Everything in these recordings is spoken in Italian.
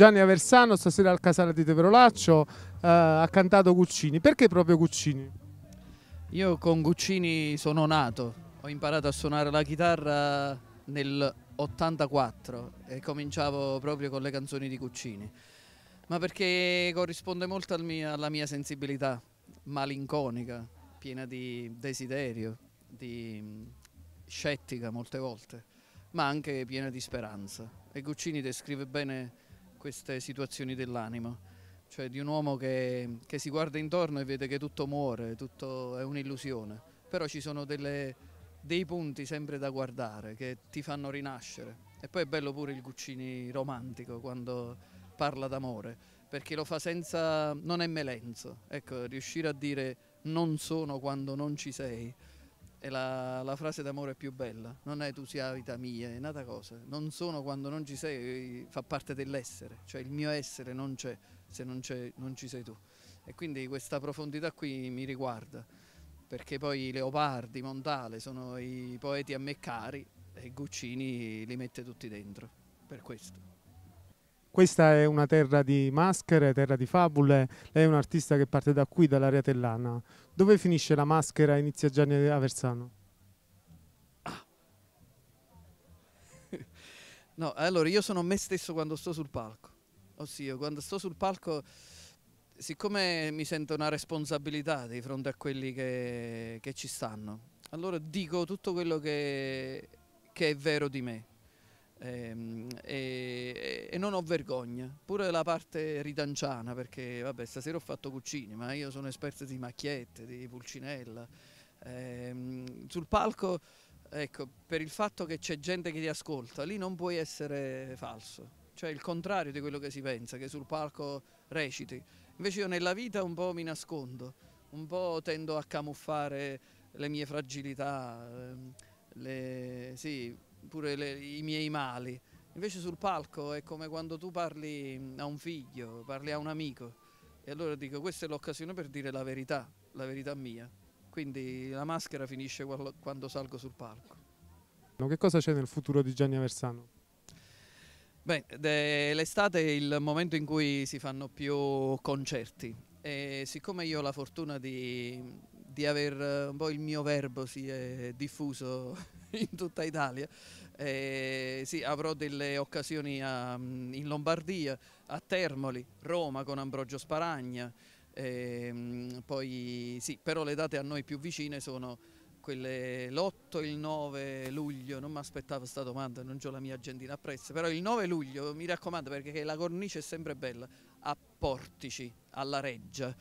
Gianni Aversano stasera al Casale di Teverolaccio eh, ha cantato Guccini. Perché proprio Guccini? Io con Guccini sono nato, ho imparato a suonare la chitarra nel 84 e cominciavo proprio con le canzoni di Guccini, ma perché corrisponde molto al mia, alla mia sensibilità malinconica, piena di desiderio, di mm, scettica molte volte, ma anche piena di speranza. E Guccini descrive bene queste situazioni dell'animo, cioè di un uomo che, che, si guarda intorno e vede che tutto muore, tutto è un'illusione, però ci sono delle, dei punti sempre da guardare che ti fanno rinascere. E poi è bello pure il Guccini romantico quando parla d'amore, perché lo fa senza... non è melenzo, ecco, riuscire a dire non sono quando non ci sei, è la, la, frase d'amore più bella, non è tu sia vita mia, è nata cosa, non sono quando non ci sei, fa parte dell'essere, cioè il mio essere non c'è se non, c'è, non ci sei tu. E quindi questa profondità qui mi riguarda, perché poi Leopardi, Montale sono i poeti a me cari e Guccini li mette tutti dentro, per questo. Questa è una terra di maschere, terra di fabule. Lei è un artista che parte da qui, dall'area tellana. Dove finisce la maschera e inizia Gianni Aversano? Ah. No, allora io sono me stesso quando sto sul palco. Ossia, quando sto sul palco, siccome mi sento una responsabilità di fronte a quelli che, che ci stanno, allora dico tutto quello che, che è vero di me. Ehm, e, e, non ho vergogna, pure la parte ridanciana, perché vabbè stasera ho fatto cucini, ma io sono esperto di macchiette, di pulcinella. Ehm, sul palco, ecco, per il fatto che c'è gente che ti ascolta, lì non puoi essere falso, cioè il contrario di quello che si pensa, che sul palco reciti. Invece io nella vita un po' mi nascondo, un po' tendo a camuffare le mie fragilità, ehm, le, sì, pure le, i miei mali. Invece sul palco è come quando tu parli mm, a un figlio, parli a un amico e allora dico questa è l'occasione per dire la verità, la verità mia. Quindi la maschera finisce quando salgo sul palco. Che cosa c'è nel futuro di Gianni Aversano? Beh, l'estate è il momento in cui si fanno più concerti e siccome io ho la fortuna di di aver eh, un po' il mio verbo si è diffuso in tutta Italia. Eh, sì, avrò delle occasioni a, mm, in Lombardia, a Termoli, Roma con Ambrogio Sparagna, eh, poi sì, però le date a noi più vicine sono quelle l'8 e il 9 luglio, non mi aspettavo questa domanda, non ho la mia agendina appresso, però il 9 luglio mi raccomando perché la cornice è sempre bella, a Portici, alla Reggia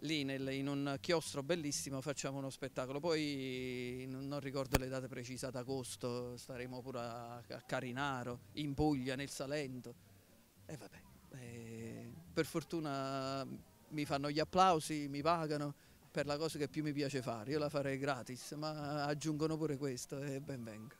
lì nel, in un chiostro bellissimo facciamo uno spettacolo, poi non ricordo le date precise, ad agosto staremo pure a, a Carinaro, in Puglia, nel Salento e vabbè, e per fortuna mi fanno gli applausi, mi pagano per la cosa che più mi piace fare, io la farei gratis, ma aggiungono pure questo e ben venga.